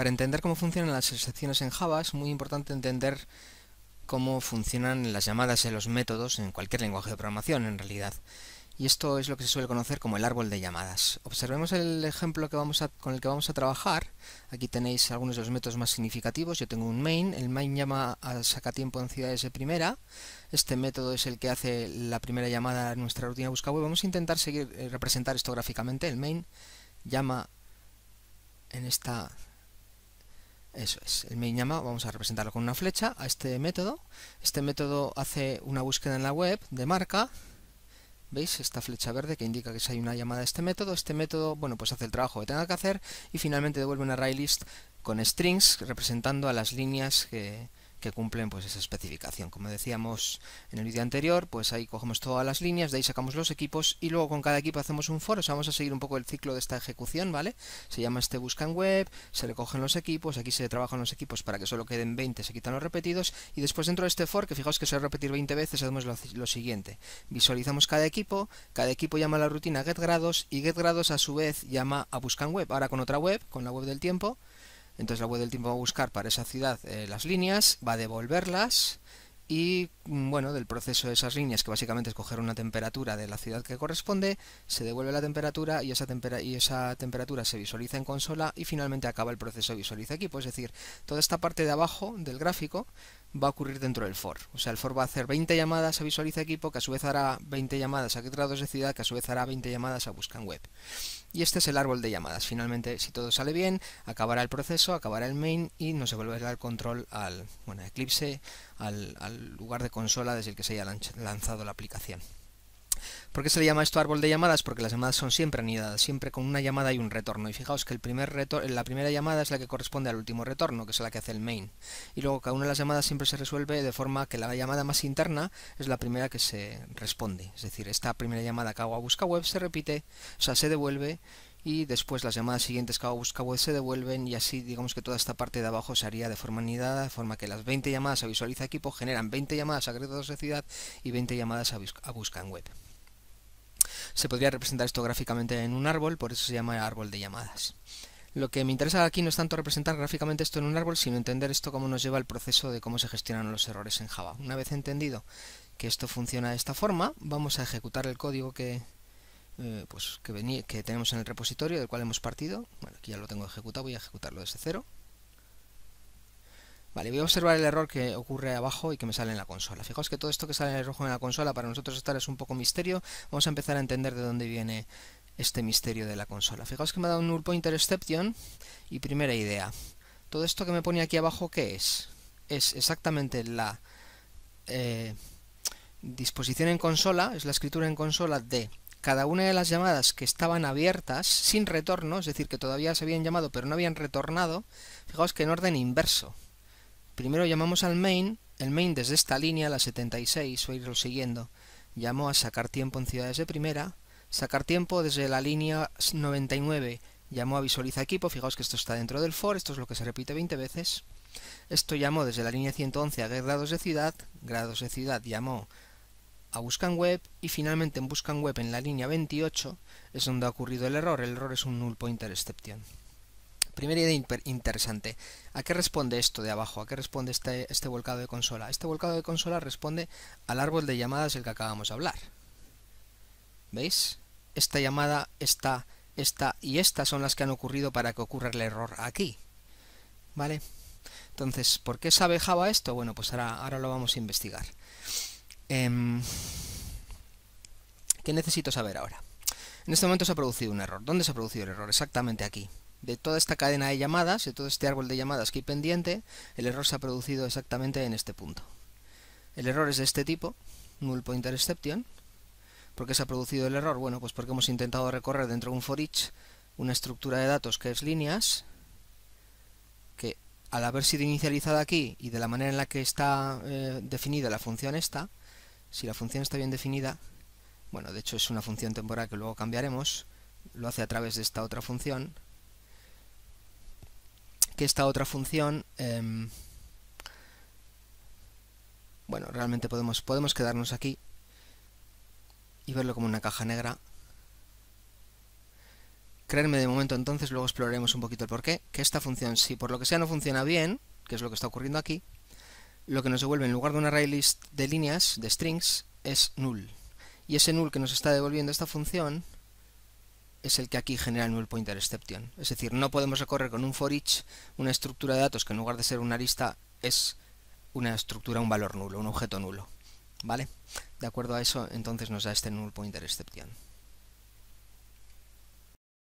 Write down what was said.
Para entender cómo funcionan las excepciones en Java es muy importante entender cómo funcionan las llamadas y los métodos en cualquier lenguaje de programación en realidad. Y esto es lo que se suele conocer como el árbol de llamadas. Observemos el ejemplo que vamos con el que vamos a trabajar. Aquí tenéis algunos de los métodos más significativos. Yo tengo un main. El main llama a sacatiempo en ciudades de primera. Este método es el que hace la primera llamada a nuestra rutina busca web. Vamos a intentar seguir, eh, representar esto gráficamente. El main llama en esta eso es, el llama vamos a representarlo con una flecha a este método. Este método hace una búsqueda en la web de marca. ¿Veis? Esta flecha verde que indica que si hay una llamada a este método. Este método, bueno, pues hace el trabajo que tenga que hacer y finalmente devuelve una list con strings representando a las líneas que, que cumplen pues esa especificación. Como decíamos en el vídeo anterior, pues ahí cogemos todas las líneas, de ahí sacamos los equipos y luego con cada equipo hacemos un foro vamos a seguir un poco el ciclo de esta ejecución, ¿vale? Se llama este buscan web, se le cogen los equipos, aquí se trabajan los equipos para que solo queden 20, se quitan los repetidos y después dentro de este for, que fijaos que se va a repetir 20 veces, hacemos lo, lo siguiente. Visualizamos cada equipo, cada equipo llama a la rutina getGrados y getGrados a su vez llama a buscan web. Ahora con otra web, con la web del tiempo, entonces la web del tiempo va a buscar para esa ciudad eh, las líneas, va a devolverlas y mm, bueno, del proceso de esas líneas, que básicamente es coger una temperatura de la ciudad que corresponde, se devuelve la temperatura y esa, temperatura se visualiza en consola y finalmente acaba el proceso de visualiza equipo. Es decir, toda esta parte de abajo del gráfico va a ocurrir dentro del for. O sea, el for va a hacer 20 llamadas a visualiza equipo, que a su vez hará 20 llamadas a qué grados de ciudad, que a su vez hará 20 llamadas a en web. Y este es el árbol de llamadas. Finalmente, si todo sale bien, acabará el proceso, acabará el main y nos devolverá el control al Eclipse, al, al lugar de consola desde el que se haya lanzado la aplicación. ¿Por qué se le llama esto árbol de llamadas? Porque las llamadas son siempre anidadas, siempre con una llamada y un retorno. Y fijaos que el primer la primera llamada es la que corresponde al último retorno, que es la que hace el main. Y luego cada una de las llamadas siempre se resuelve de forma que la llamada más interna es la primera que se responde. Es decir, esta primera llamada que hago a busca web se repite, o sea, se devuelve y después las llamadas siguientes que hago busca web se devuelven y así digamos que toda esta parte de abajo se haría de forma anidada, de forma que las 20 llamadas a visualiza equipo generan 20 llamadas a Gredos de sociedad y 20 llamadas a, busca, en web se podría representar esto gráficamente en un árbol, por eso se llama árbol de llamadas. Lo que me interesa aquí no es tanto representar gráficamente esto en un árbol, sino entender esto cómo nos lleva el proceso de cómo se gestionan los errores en Java. Una vez entendido que esto funciona de esta forma, vamos a ejecutar el código que, eh, pues, que, que tenemos en el repositorio del cual hemos partido. Bueno, aquí ya lo tengo ejecutado, voy a ejecutarlo desde cero. Vale, voy a observar el error que ocurre abajo y que me sale en la consola. Fijaos que todo esto que sale en el rojo en la consola para nosotros estar es un poco misterio. Vamos a empezar a entender de dónde viene este misterio de la consola. Fijaos que me ha dado un null pointer exception y primera idea. Todo esto que me pone aquí abajo, ¿qué es? Es exactamente la eh, disposición en consola, es la escritura en consola de cada una de las llamadas que estaban abiertas sin retorno, es decir, que todavía se habían llamado pero no habían retornado, fijaos que en orden inverso. Primero llamamos al main, el main desde esta línea, la 76, a irlo siguiendo, llamó a sacar tiempo en ciudades de primera, sacar tiempo desde la línea 99, llamó a visualiza equipo, fijaos que esto está dentro del for, esto es lo que se repite 20 veces, esto llamó desde la línea 111 a grados de ciudad, grados de ciudad llamó a buscan web y finalmente en buscan web en la línea 28 es donde ha ocurrido el error, el error es un null pointer exception. Primera idea interesante. ¿A qué responde esto de abajo? ¿A qué responde este, este volcado de consola? Este volcado de consola responde al árbol de llamadas del que acabamos de hablar. ¿Veis? Esta llamada, esta, esta y esta son las que han ocurrido para que ocurra el error aquí. ¿Vale? Entonces, ¿por qué sabe Java esto? Bueno, pues ahora, ahora lo vamos a investigar. Em, ¿Qué necesito saber ahora? En este momento se ha producido un error. ¿Dónde se ha producido el error? Exactamente aquí de toda esta cadena de llamadas, de todo este árbol de llamadas que hay pendiente, el error se ha producido exactamente en este punto. El error es de este tipo, null pointer exception. ¿Por qué se ha producido el error? Bueno, pues porque hemos intentado recorrer dentro de un for each una estructura de datos que es líneas, que al haber sido inicializada aquí y de la manera en la que está eh, definida la función esta, si la función está bien definida, bueno, de hecho es una función temporal que luego cambiaremos, lo hace a través de esta otra función, que esta otra función... Em, bueno, realmente podemos, podemos quedarnos aquí y verlo como una caja negra. Creerme de momento entonces, luego exploraremos un poquito el porqué, que esta función, si por lo que sea no funciona bien, que es lo que está ocurriendo aquí, lo que nos devuelve en lugar de una array list de líneas, de strings, es null. Y ese null que nos está devolviendo esta función es el que aquí genera el null pointer exception. Es decir, no podemos recorrer con un for each una estructura de datos que en lugar de ser una lista es una estructura, un valor nulo, un objeto nulo. ¿Vale? De acuerdo a eso, entonces nos da este null pointer exception.